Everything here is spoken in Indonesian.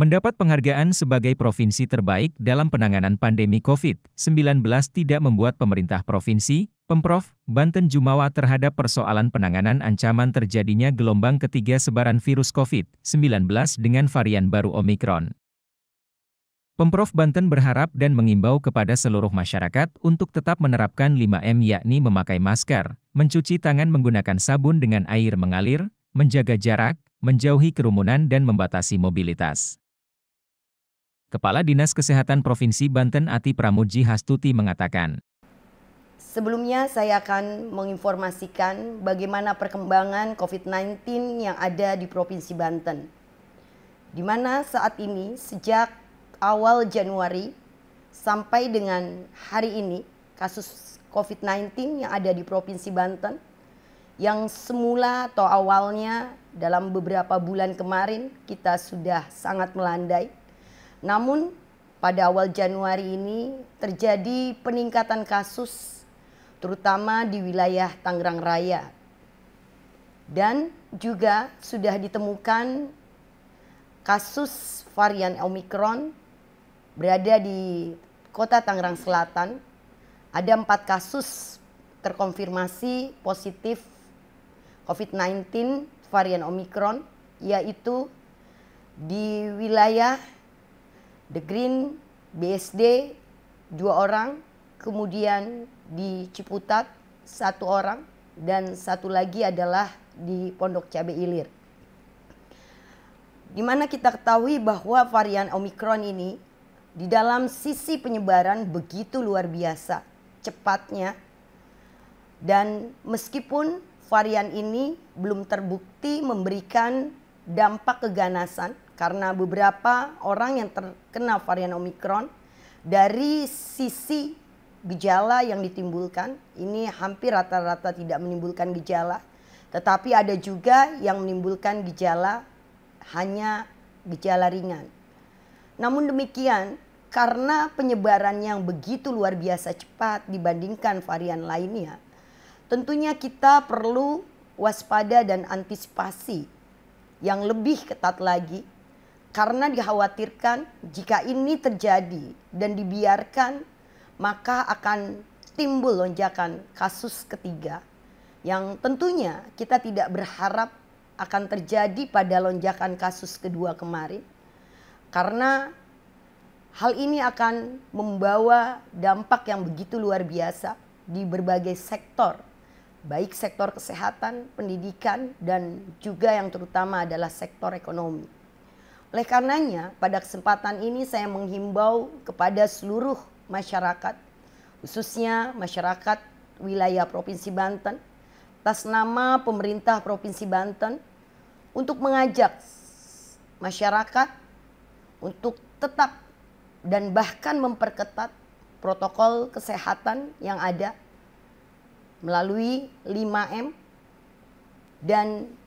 Mendapat penghargaan sebagai provinsi terbaik dalam penanganan pandemi COVID-19 tidak membuat pemerintah provinsi, Pemprov, Banten Jumawa terhadap persoalan penanganan ancaman terjadinya gelombang ketiga sebaran virus COVID-19 dengan varian baru Omikron. Pemprov Banten berharap dan mengimbau kepada seluruh masyarakat untuk tetap menerapkan 5M yakni memakai masker, mencuci tangan menggunakan sabun dengan air mengalir, menjaga jarak, menjauhi kerumunan dan membatasi mobilitas. Kepala Dinas Kesehatan Provinsi Banten Ati Pramuji Hastuti mengatakan. Sebelumnya saya akan menginformasikan bagaimana perkembangan COVID-19 yang ada di Provinsi Banten. Di mana saat ini sejak awal Januari sampai dengan hari ini kasus COVID-19 yang ada di Provinsi Banten yang semula atau awalnya dalam beberapa bulan kemarin kita sudah sangat melandai namun pada awal Januari ini terjadi peningkatan kasus terutama di wilayah Tangerang Raya. Dan juga sudah ditemukan kasus varian Omikron berada di kota Tangerang Selatan. Ada empat kasus terkonfirmasi positif COVID-19 varian Omikron, yaitu di wilayah The Green, BSD dua orang, kemudian di Ciputat satu orang, dan satu lagi adalah di Pondok Cabe Ilir. Di mana kita ketahui bahwa varian Omicron ini di dalam sisi penyebaran begitu luar biasa cepatnya dan meskipun varian ini belum terbukti memberikan dampak keganasan karena beberapa orang yang terkena varian Omikron dari sisi gejala yang ditimbulkan ini hampir rata-rata tidak menimbulkan gejala tetapi ada juga yang menimbulkan gejala hanya gejala ringan. Namun demikian, karena penyebaran yang begitu luar biasa cepat dibandingkan varian lainnya, tentunya kita perlu waspada dan antisipasi yang lebih ketat lagi karena dikhawatirkan jika ini terjadi dan dibiarkan, maka akan timbul lonjakan kasus ketiga yang tentunya kita tidak berharap akan terjadi pada lonjakan kasus kedua kemarin. Karena hal ini akan membawa dampak yang begitu luar biasa di berbagai sektor baik sektor kesehatan, pendidikan, dan juga yang terutama adalah sektor ekonomi. Oleh karenanya, pada kesempatan ini saya menghimbau kepada seluruh masyarakat, khususnya masyarakat wilayah Provinsi Banten, atas nama pemerintah Provinsi Banten, untuk mengajak masyarakat untuk tetap dan bahkan memperketat protokol kesehatan yang ada melalui 5M dan